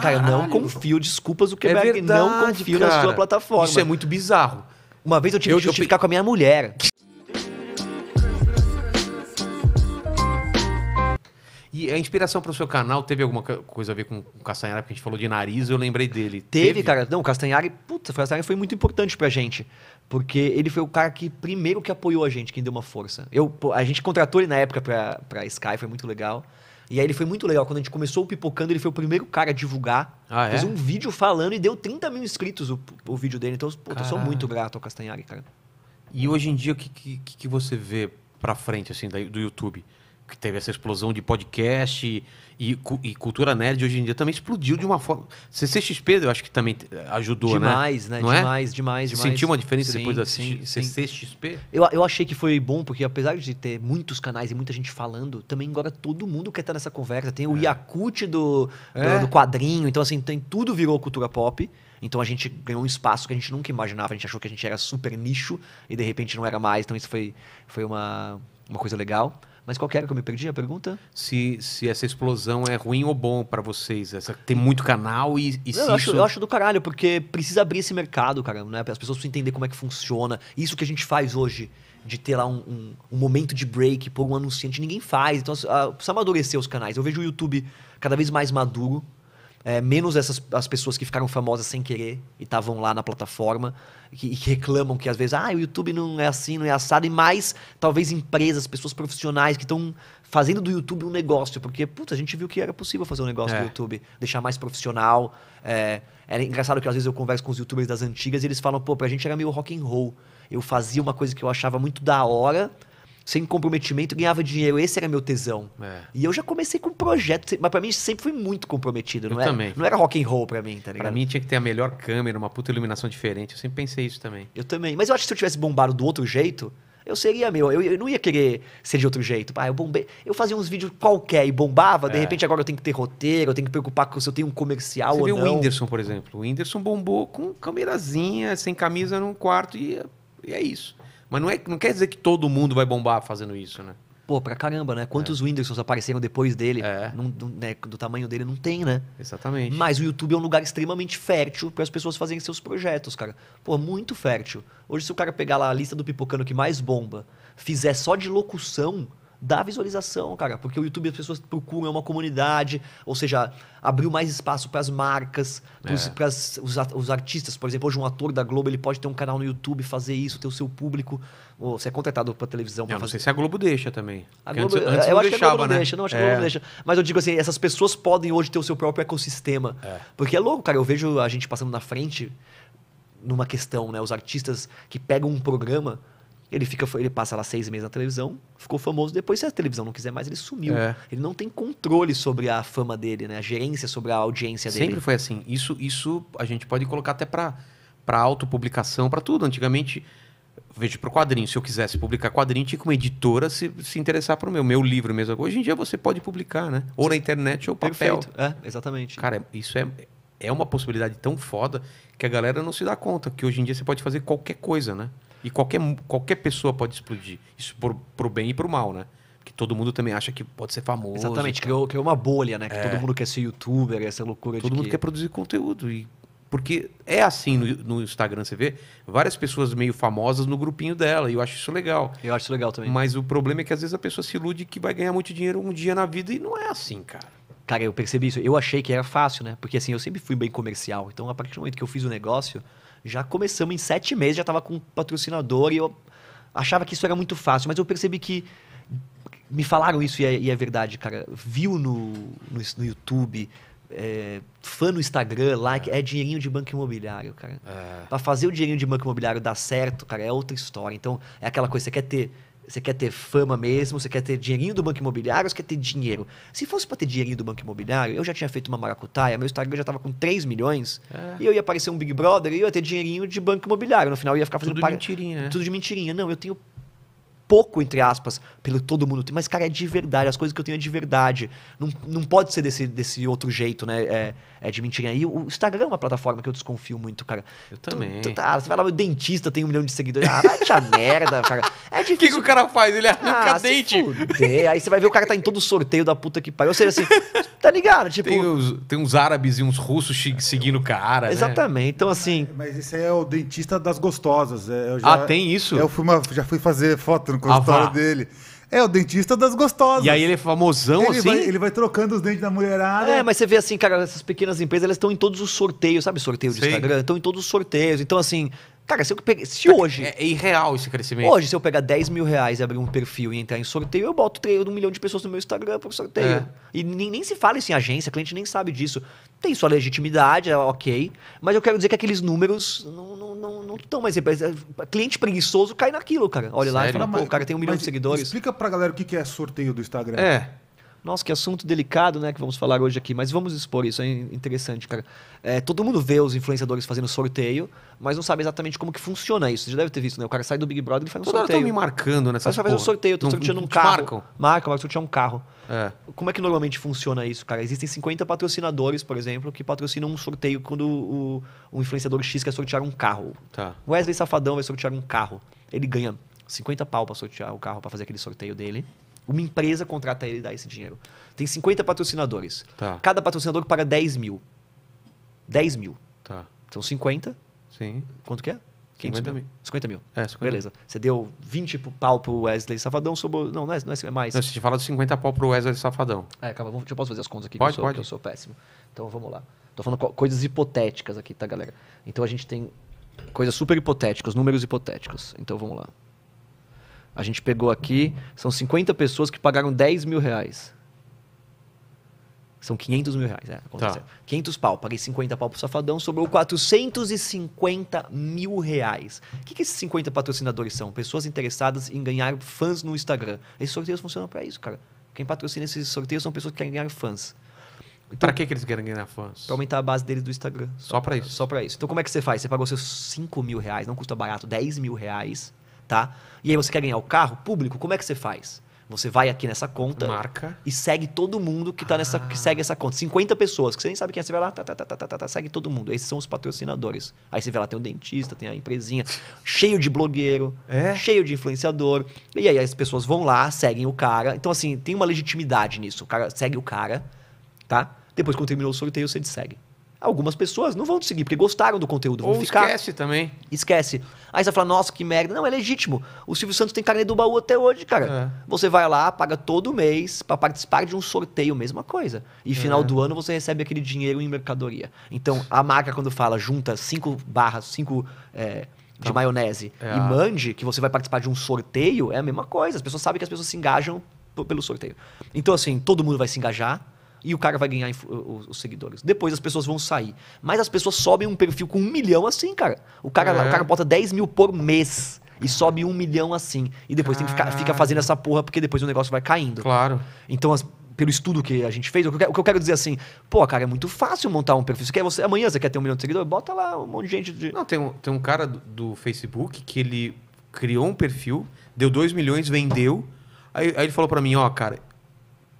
Cara, eu não confio, desculpas, o que é verdade, não confio cara. na sua plataforma. Isso é muito bizarro. Uma vez eu tive eu, que justificar eu... com a minha mulher. E a inspiração para o seu canal teve alguma coisa a ver com o Castanhari? Porque a gente falou de nariz, eu lembrei dele. Teve, teve? cara. Não, o Castanhari, puta o Castanhari foi muito importante para a gente. Porque ele foi o cara que primeiro que apoiou a gente, quem deu uma força. Eu, a gente contratou ele na época para Sky, foi muito legal. E aí ele foi muito legal. Quando a gente começou o Pipocando, ele foi o primeiro cara a divulgar. Ah, é? Fez um vídeo falando e deu 30 mil inscritos o, o vídeo dele. Então, pô, eu sou muito grato ao Castanhari, cara. E hoje em dia, o que, que, que você vê pra frente, assim, do YouTube? que teve essa explosão de podcast e, e, e, cultura nerd hoje em dia também explodiu de uma forma. CCXP, eu acho que também ajudou, né? demais, né? né? Não demais, é? demais, demais. Sentiu uma diferença sim, depois da CCXP? Eu, eu achei que foi bom, porque apesar de ter muitos canais e muita gente falando, também agora todo mundo quer estar tá nessa conversa. Tem o é. Yakut do, é. do, do quadrinho, então assim, tem tudo virou cultura pop. Então a gente ganhou um espaço que a gente nunca imaginava. A gente achou que a gente era super nicho e de repente não era mais. Então isso foi, foi uma, uma coisa legal. Mas qual era que eu me perdi a pergunta? Se, se essa explosão é ruim ou bom para vocês. Essa, tem muito canal e, e não, eu, acho, isso... eu acho do caralho, porque precisa abrir esse mercado, cara. Né? As pessoas precisam entender como é que funciona. Isso que a gente faz hoje, de ter lá um, um, um momento de break, pôr um anunciante, ninguém faz. Então a, precisa amadurecer os canais. Eu vejo o YouTube cada vez mais maduro. É, menos essas as pessoas que ficaram famosas sem querer e estavam lá na plataforma que, e reclamam que às vezes ah, o YouTube não é assim, não é assado, e mais talvez empresas, pessoas profissionais que estão fazendo do YouTube um negócio, porque puta, a gente viu que era possível fazer um negócio é. do YouTube, deixar mais profissional. É, é engraçado que às vezes eu converso com os youtubers das antigas e eles falam, pô, pra gente era meio rock and roll. Eu fazia uma coisa que eu achava muito da hora, sem comprometimento, ganhava dinheiro. Esse era meu tesão. É. E eu já comecei com um projeto, mas para mim sempre fui muito comprometido. Eu não é? também. não era rock and roll para mim, tá ligado? Pra mim tinha que ter a melhor câmera, uma puta iluminação diferente. Eu sempre pensei isso também. Eu também. Mas eu acho que se eu tivesse bombado do outro jeito, eu seria meu. Eu, eu não ia querer ser de outro jeito. Ah, eu bombei. Eu fazia uns vídeos qualquer e bombava. É. De repente agora eu tenho que ter roteiro, eu tenho que preocupar com se eu tenho um comercial Você ou vê o Whindersson, por exemplo. O Whindersson bombou com câmerazinha, sem camisa num quarto e, é, e é isso. Mas não, é, não quer dizer que todo mundo vai bombar fazendo isso, né? Pô, pra caramba, né? Quantos é. apareceram depois dele? É. né? Do tamanho dele não tem, né? Exatamente. Mas o YouTube é um lugar extremamente fértil para as pessoas fazerem seus projetos, cara. Pô, muito fértil. Hoje, se o cara pegar lá a lista do pipocano que mais bomba, fizer só de locução, dá visualização, cara, porque o YouTube as pessoas procuram, é uma comunidade, ou seja, abriu mais espaço para as marcas, para é. os, os artistas. Por exemplo, hoje um ator da Globo ele pode ter um canal no YouTube, fazer isso, ter o seu público. Ou você é contratado para televisão. Eu não fazer... sei se a Globo deixa também. A Globo, antes, antes é, eu acho deixava, né? que a Globo né? não deixa, não, acho é. que a Globo deixa. Mas eu digo assim, essas pessoas podem hoje ter o seu próprio ecossistema. É. Porque é louco, cara, eu vejo a gente passando na frente numa questão, né? Os artistas que pegam um programa ele fica, ele passa lá seis meses na televisão, ficou famoso. Depois, se a televisão não quiser mais, ele sumiu. É. Ele não tem controle sobre a fama dele, né? A gerência sobre a audiência Sempre dele. Sempre foi assim. Isso, isso a gente pode colocar até para para autopublicação, para tudo. Antigamente, veja para o quadrinho. Se eu quisesse publicar quadrinho, tinha que uma editora se, se interessar para o meu, meu livro mesmo. Hoje em dia você pode publicar, né? Ou na internet ou papel. Perfeito. É, exatamente. Cara, isso é, é uma possibilidade tão foda que a galera não se dá conta que hoje em dia você pode fazer qualquer coisa, né? E qualquer, qualquer pessoa pode explodir. Isso pro, pro bem e pro mal, né? Porque todo mundo também acha que pode ser famoso. Exatamente, tá? criou, criou uma bolha, né? Que é. todo mundo quer ser youtuber, essa loucura todo de. Todo mundo que... quer produzir conteúdo. E porque é assim no, no, Instagram, você vê várias pessoas meio famosas no grupinho dela, e eu acho isso legal. Eu acho isso legal também. Mas o problema é que às vezes a pessoa se ilude que vai ganhar muito dinheiro um dia na vida, e não é assim, cara. Cara, eu percebi isso. Eu achei que era fácil, né? Porque assim, eu sempre fui bem comercial. Então, a partir do momento que eu fiz o negócio, já começamos em sete meses, já estava com um patrocinador e eu achava que isso era muito fácil, mas eu percebi que me falaram isso e é, e é verdade, cara. Viu no, no, no YouTube, é, fã no Instagram, like, é. é dinheirinho de banco imobiliário, cara. É. fazer o dinheirinho de banco imobiliário dar certo, cara, é outra história. Então, é aquela coisa, você quer ter você quer ter fama mesmo? Você quer ter dinheirinho do banco imobiliário ou você quer ter dinheiro? Se fosse para ter dinheirinho do banco imobiliário, eu já tinha feito uma maracutaia, meu Instagram já tava com 3 milhões, é. e eu ia aparecer um Big Brother e eu ia ter dinheirinho de banco imobiliário. No final eu ia ficar fazendo. Tudo par... de mentirinha, né? Tudo de mentirinha. Não, eu tenho pouco, entre aspas, pelo todo mundo Mas, cara, é de verdade, as coisas que eu tenho é de verdade. Não, não pode ser desse, desse outro jeito, né? É, é de mentirinha. E o Instagram é uma plataforma que eu desconfio muito, cara. Eu também. Tu, tu, ah, você vai lá, meu dentista tem um milhão de seguidores. Ah, vai te a merda, cara. É difícil. O que, que, o cara faz? Ele arranca ah, dente. Fuder. Aí você vai ver o cara tá em todo sorteio da puta que pariu. Ou seja, assim, tá ligado? Tipo... Tem, os, tem uns árabes e uns russos é, seguindo o cara. Né? Exatamente. Né? Então, assim. É, mas esse é o dentista das gostosas. É, já, ah, tem isso? Eu fui uma, já fui fazer foto no consultório Avá. dele. É o dentista das gostosas. E aí ele é famosão, ele assim? Vai, ele vai trocando os dentes da mulherada. É, mas você vê assim, cara, essas pequenas empresas, elas estão em todos os sorteios, sabe? Sorteio de Sim. Instagram, estão em todos os sorteios. Então, assim, Cara, se, eu peguei, se tá, hoje. É, é, irreal esse crescimento. Hoje, se eu pegar 10 mil reais e abrir um perfil e entrar em sorteio, eu boto trailer de um milhão de pessoas no meu Instagram para sorteio. É. E nem, nem, se fala isso em agência, cliente nem sabe disso. Tem sua legitimidade, é ok. Mas eu quero dizer que aqueles números não estão não, não, não mais. Cliente preguiçoso cai naquilo, cara. Olha Sério? lá e fala, pô, o cara tem um milhão mas de seguidores. Explica pra galera o que é sorteio do Instagram. É. Nossa, que assunto delicado, né, que vamos falar hoje aqui, mas vamos expor isso, é interessante, cara. É, todo mundo vê os influenciadores fazendo sorteio, mas não sabe exatamente como que funciona isso. Você já deve ter visto, né? O cara sai do Big Brother e faz um Toda sorteio. Toda me marcando nessa Mas vai fazer um sorteio, tô sorteando um carro. Marcam? Marcam, vai sortear um carro. É. Como é que normalmente funciona isso, cara? Existem 50 patrocinadores, por exemplo, que patrocinam um sorteio quando o, o influenciador X quer sortear um carro. Tá. Wesley Safadão vai sortear um carro. Ele ganha 50 pau pra sortear o carro, para fazer aquele sorteio dele. Uma empresa contrata ele e dá esse dinheiro. Tem 50 patrocinadores. Tá. Cada patrocinador paga 10 mil. 10 mil. Tá. São 50. Sim. Quanto que é? 50 mil. 50 mil. É, 50 Beleza. Você deu 20 pau pro Wesley Safadão, sobrou. Não, não é, não é, é mais. Não, você te fala de 50 pau pro Wesley Safadão. É, calma, deixa eu posso fazer as contas aqui, pode, que, eu sou, pode. que eu sou péssimo. Então vamos lá. Tô falando coisas hipotéticas aqui, tá, galera? Então a gente tem coisas super hipotéticas, números hipotéticos. Então vamos lá. A gente pegou aqui, são 50 pessoas que pagaram 10 mil reais. São 500 mil reais, é, Tá. 500 pau, paguei 50 pau pro Safadão, sobrou 450 mil reais. O que, que esses 50 patrocinadores são? Pessoas interessadas em ganhar fãs no Instagram. Esses sorteios funcionam para isso, cara. Quem patrocina esses sorteios são pessoas que querem ganhar fãs. Então, para que, que eles querem ganhar fãs? Para aumentar a base deles do Instagram. Só, só para isso? Só para isso. Então como é que você faz? Você pagou seus 5 mil reais, não custa barato, 10 mil reais tá? E aí você quer ganhar o carro público, como é que você faz? Você vai aqui nessa conta Marca. e segue todo mundo que tá ah. nessa que ah. segue essa conta. 50 pessoas, que você nem sabe quem é, você vai lá, tá, tá, tá, tá, tá, tá, tá, segue todo mundo. Esses são os patrocinadores. Aí você vai lá, tem o um dentista, tem a empresinha, cheio de blogueiro, é? cheio de influenciador. E aí as pessoas vão lá, seguem o cara. Então, assim, tem uma legitimidade nisso. O cara segue o cara, tá? Depois, quando terminou o sorteio, você segue. Algumas pessoas não vão te seguir porque gostaram do conteúdo, vão Ou ficar. esquece também. Esquece. Aí você fala, nossa, que merda. Não, é legítimo. O Silvio Santos tem carne do baú até hoje, cara. É. Você vai lá, paga todo mês para participar de um sorteio, mesma coisa. E final é. do ano você recebe aquele dinheiro em mercadoria. Então, a marca, quando fala, junta cinco barras, cinco. É, de tá. maionese é. e mande que você vai participar de um sorteio, é a mesma coisa. As pessoas sabem que as pessoas se engajam pelo sorteio. Então, assim, todo mundo vai se engajar e o cara vai ganhar os seguidores. Depois as pessoas vão sair. Mas as pessoas sobem um perfil com um milhão assim, cara. O cara, é. o cara bota 10 mil por mês e sobe um milhão assim. E depois Caralho. tem que ficar fica fazendo essa porra, porque depois o negócio vai caindo. Claro. Então, as, pelo estudo que a gente fez, o que, eu, o que, eu quero dizer assim, pô, cara, é muito fácil montar um perfil. Você quer, você, amanhã você quer ter um milhão de seguidores? Bota lá um monte de gente. De... Não, tem um, tem um cara do, do Facebook que ele criou um perfil, deu 2 milhões, vendeu. Aí, aí ele falou para mim, ó, cara,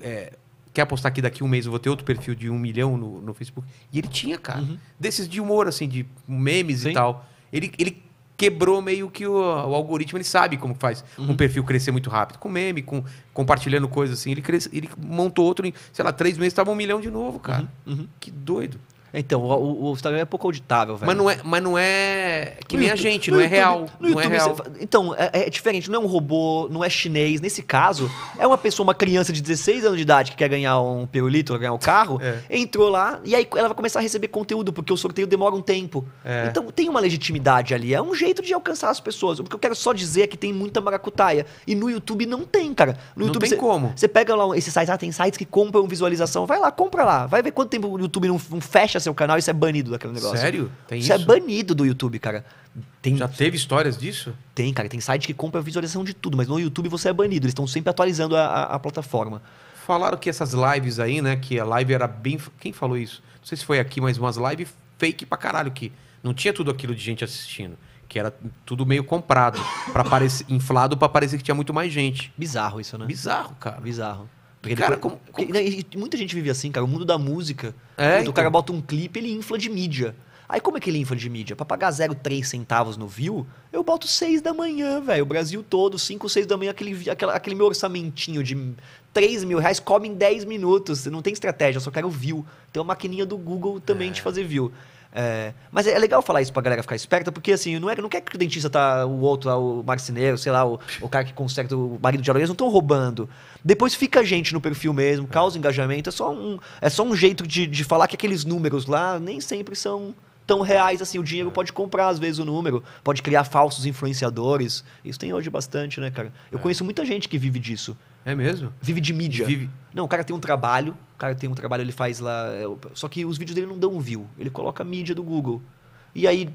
é, quer apostar que daqui um mês eu vou ter outro perfil de um milhão no, no Facebook? E ele tinha, cara. Uhum. Desses de humor, assim, de memes Sim. e tal. Ele, ele quebrou meio que o, o algoritmo, ele sabe como faz uhum. um perfil crescer muito rápido. Com meme, com compartilhando coisas assim. Ele, cresce, ele montou outro, em, sei lá, três meses estava um milhão de novo, cara. Uhum. uhum. Que doido. Então, o, o Instagram é pouco auditável, velho. Mas não é, mas não é que no nem YouTube, a gente, não YouTube, é real. Não é real. É você, então, é, é, diferente, não é um robô, não é chinês. Nesse caso, é uma pessoa, uma criança de 16 anos de idade que quer ganhar um pirulito, ganhar um carro, é. entrou lá e aí ela vai começar a receber conteúdo, porque o sorteio demora um tempo. É. Então, tem uma legitimidade ali. É um jeito de alcançar as pessoas. O que eu quero só dizer é que tem muita maracutaia. E no YouTube não tem, cara. No YouTube, não tem cê, como. Você pega lá esses sites, ah, tem sites que compram visualização. Vai lá, compra lá. Vai ver quanto tempo o YouTube não, não fecha seu canal, isso é banido daquele negócio. Sério? Tem isso? É isso é banido do YouTube, cara. Tem... Já teve histórias disso? Tem, cara. Tem site que compra visualização de tudo, mas no YouTube você é banido. Eles estão sempre atualizando a, a, a plataforma. Falaram que essas lives aí, né? Que a live era bem. Quem falou isso? Não sei se foi aqui, mas umas lives fake pra caralho, que não tinha tudo aquilo de gente assistindo que era tudo meio comprado, para parecer inflado para parecer que tinha muito mais gente. Bizarro isso, né? Bizarro, cara. Bizarro. Porque cara, depois, como, como... Porque, né, muita gente vive assim, cara. O mundo da música. É, então... O cara então. bota um clipe, ele infla de mídia. Aí como é que ele infla de mídia? Pra pagar 0,3 centavos no view, eu boto 6 da manhã, velho. O Brasil todo, 5, 6 da manhã, aquele, aquela, aquele meu orçamentinho de 3 mil reais come em 10 minutos. Não tem estratégia, eu só quero view. Tem uma maquininha do Google também é. de fazer view. É, mas é legal falar isso pra galera ficar esperta, porque assim, não, é, não quer que o dentista tá o outro o marceneiro, sei lá, o, o cara que conserta o marido de Aloysio, não estão roubando. Depois fica a gente no perfil mesmo, causa engajamento, é só um, é só um jeito de, de falar que aqueles números lá nem sempre são tão reais assim. O dinheiro pode comprar, às vezes, o número, pode criar falsos influenciadores. Isso tem hoje bastante, né, cara? Eu é. conheço muita gente que vive disso. É mesmo? Vive de mídia. Vive... Não, o cara tem um trabalho, o cara tem um trabalho, ele faz lá. É, só que os vídeos dele não dão um view. Ele coloca a mídia do Google. E aí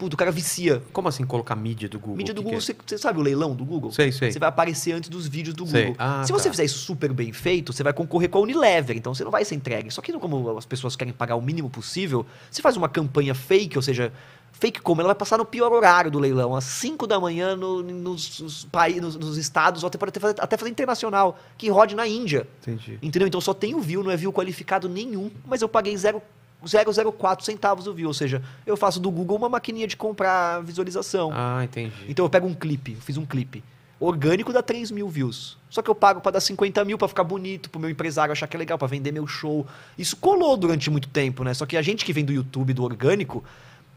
Puta, o cara vicia. Como assim colocar mídia do Google? Mídia do que Google, que é? você, você, sabe o leilão do Google? Sei, sei. Você vai aparecer antes dos vídeos do Google. Ah, Se você tá. fizer isso super bem feito, você vai concorrer com a Unilever, então você não vai ser entregue. Só que como as pessoas querem pagar o mínimo possível, você faz uma campanha fake, ou seja, fake como? Ela vai passar no pior horário do leilão, às 5 da manhã no, nos, nos, nos, nos, estados, ou até, até, fazer, até fazer internacional, que rode na Índia. Entendi. Entendeu? Então só tem o view, não é view qualificado nenhum, mas eu paguei zero 004 centavos o view. Ou seja, eu faço do Google uma maquininha de comprar visualização. Ah, entendi. Então eu pego um clipe, fiz um clipe. Orgânico dá 3 mil views. Só que eu pago para dar 50 mil para ficar bonito, pro meu empresário achar que é legal, para vender meu show. Isso colou durante muito tempo, né? Só que a gente que vem do YouTube, do orgânico,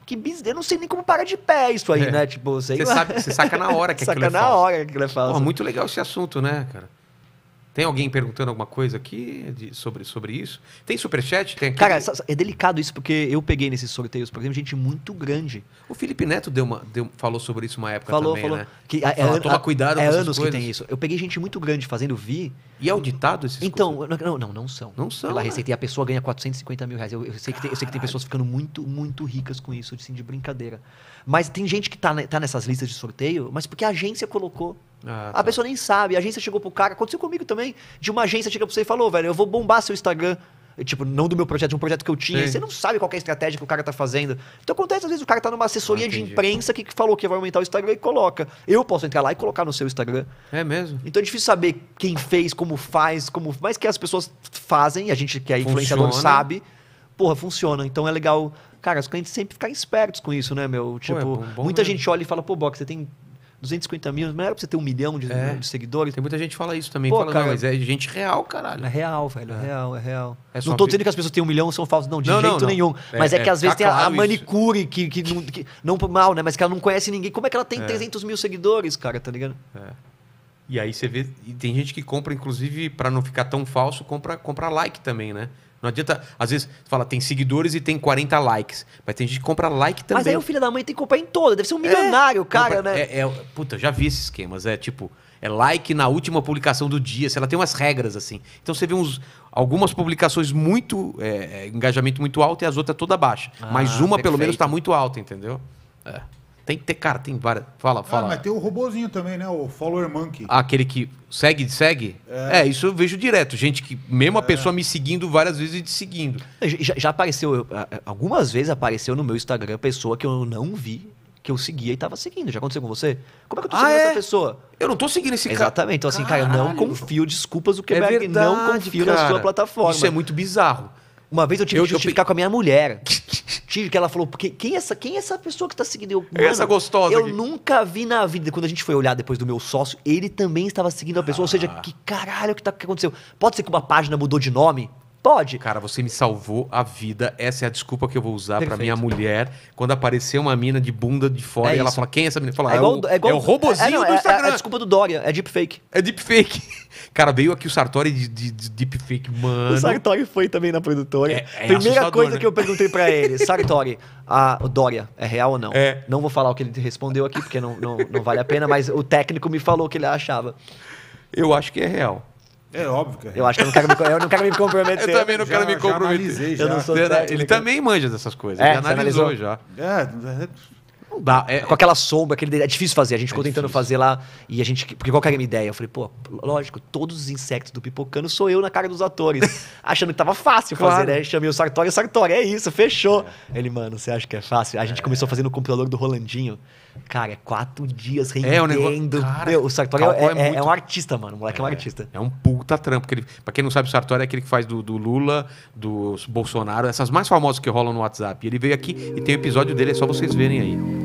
que biz... eu não sei nem como parar de pé isso aí, é. né? Tipo, sei você, sabe, você saca na hora que saca aquilo é Saca na hora que aquilo é falso. Pô, muito legal esse assunto, né, cara? Tem alguém perguntando alguma coisa aqui de, sobre, sobre isso? Tem superchat? Tem aqui... Cara, é delicado isso, porque eu peguei nesses sorteios, por exemplo, gente muito grande. O Felipe Neto deu uma, deu, falou sobre isso uma época falou, também, falou. Né? Que, é, toma é cuidado é, com É anos coisas. que tem isso. Eu peguei gente muito grande fazendo, vi, e é auditado esses Então, não, não, não são. Não são. Pela né? receita. E a pessoa ganha 450 mil reais. Eu, eu sei, que tem, eu sei que tem pessoas ficando muito, muito ricas com isso, assim, de brincadeira. Mas tem gente que tá, né, tá nessas listas de sorteio, mas porque a agência colocou. Ah, tá. A pessoa nem sabe. A agência chegou pro cara. Aconteceu comigo também. De uma agência chega pra você e falou, velho, eu vou bombar seu Instagram. Tipo, não do meu projeto, de um projeto que eu tinha. Você não sabe qual é a estratégia que o cara tá fazendo. Então acontece, às vezes, o cara tá numa assessoria ah, de imprensa que falou que vai aumentar o Instagram e coloca. Eu posso entrar lá e colocar no seu Instagram. É mesmo. Então é difícil saber quem fez, como faz, como. Mas que as pessoas fazem, a gente que é influenciador funciona. sabe. Porra, funciona. Então é legal. Cara, os clientes sempre ficar espertos com isso, né, meu? Tipo, pô, é tipo, bom, muita mesmo. gente olha e fala, pô, Box, você tem 250 mil, não era pra você ter um milhão de, é. de seguidores. Tem muita gente que fala isso também. Pô, fala, cara, mas é gente real, caralho. É real, velho. É, é. real, é real. É não tô dizendo que as pessoas têm um milhão são falsas, não, de não, jeito não, nenhum. Não. É, mas é, que é às vezes tem a, a manicure, que, que, não, que. Não mal, né? Mas que ela não conhece ninguém. Como é que ela tem é. 300 mil seguidores, cara, tá ligado? É. E aí você vê, e tem gente que compra, inclusive, para não ficar tão falso, compra, compra like também, né? Não adianta, às vezes, fala, tem seguidores e tem 40 likes. Mas tem gente que compra like também. Mas aí o filho da mãe tem que comprar em toda. Deve ser um é, milionário, é, cara, compra, né? É, é, puta, já vi esses esquemas. É tipo, é like na última publicação do dia. Se ela tem umas regras assim. Então você vê uns, algumas publicações muito. É, é engajamento muito alto e as outras toda baixa. Ah, mas uma, perfeito. pelo menos, está muito alta, entendeu? É. Tem que ter, cara, tem várias. Fala, fala. Ah, mas tem o robozinho também, né? O Follower Monkey. Ah, aquele que segue, segue? É. é, isso eu vejo direto. Gente que, mesmo é. a pessoa me seguindo várias vezes e te seguindo. É, já, já apareceu, algumas vezes apareceu no meu Instagram pessoa que eu não vi, que eu seguia e tava seguindo. Já aconteceu com você? Como é que eu tô ah, seguindo ah, essa é? pessoa? Eu não tô seguindo esse cara. Exatamente. Então, assim, Caralho. cara, eu não confio, desculpas o Quebec, é verdade, não confio cara. na sua plataforma. Isso é muito bizarro. Uma vez eu tive eu, que justificar eu... com a minha mulher. tive que ela falou, porque quem é essa, quem é essa pessoa que tá seguindo eu? Mano, essa gostosa. Eu aqui. nunca vi na vida. Quando a gente foi olhar depois do meu sócio, ele também estava seguindo a pessoa. Ah. Ou seja, ah. que caralho que, tá, que aconteceu? Pode ser que uma página mudou de nome? Pode. Cara, você me salvou a vida. Essa é a desculpa que eu vou usar para minha mulher quando aparecer uma mina de bunda de fora é e isso. ela fala: Quem é essa mina? Fala, é, ah, é igual, é, é, igual, é o robozinho é, não, do Instagram. É, é, a desculpa do Dória. É deepfake. É deepfake. Cara, veio aqui o Sartori de, de, de deepfake, mano. O Sartori foi também na produtora. É, Primeira coisa né? que eu perguntei para ele: Sartori, a Dória é real ou não? Não vou falar o que ele respondeu aqui porque não, não, não vale a pena, mas o técnico me falou o que ele achava. Eu acho que é real. É óbvio, é. Eu acho que eu não quero me, eu não quero me comprometer. eu também não já, quero me comprometer. Já analisei, já. Eu não sou Ele também manja dessas coisas. É, ele analisou, analisou já. É, é não dá. É, com aquela sombra, aquele. É difícil fazer. A gente é ficou tentando difícil. fazer lá e a gente. Porque qual que era a minha ideia? Eu falei, pô, lógico, todos os insetos do pipocano sou eu na cara dos atores. achando que tava fácil claro. fazer, né? Chamei o Sartori, Sartori, é isso, fechou. É. Ele, mano, você acha que é fácil? A gente é. começou fazendo o computador do Rolandinho. Cara, é quatro dias rendendo. É, o negócio. Cara, Meu, o Sartori é, é, muito... é, um artista, mano. O moleque é, um artista. É um puta trampo. Ele... Pra quem não sabe, o Sartori é aquele que faz do, do Lula, do Bolsonaro, essas mais famosas que rolam no WhatsApp. ele veio aqui e tem o episódio dele, é só vocês verem aí.